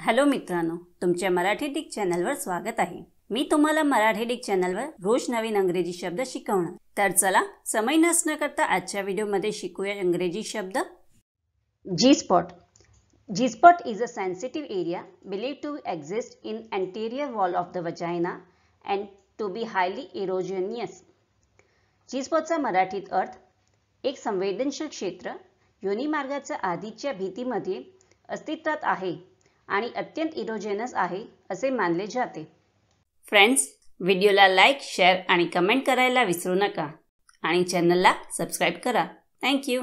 hello मित्रांनो तुमच्या Marathi Dick चॅनलवर स्वागत आहे मी तुम्हाला मराठी डिक चॅनलवर रोज नवीन अंग्रेजी शब्द शिकवणार तर चला समय नसण्या करता आजच्या व्हिडिओमध्ये शिकूया अंग्रेजी शब्द G spot G spot is a sensitive area believe to exist in anterior wall of the vagina and to be highly erogenous G स्पॉटचा मराठीत अर्थ एक संवेदनशील क्षेत्र योनीमार्गाच्या आधीच्या भीतीमध्ये अस्तित्वात आहे आणि अत्यंत इरोजेनस आहे असे मानले जाते फ्रेंड्स व्हिडिओला लाईक शेअर आणि कमेंट करायला विसरू नका आणि चॅनलला सबस्क्राईब करा थँक्यू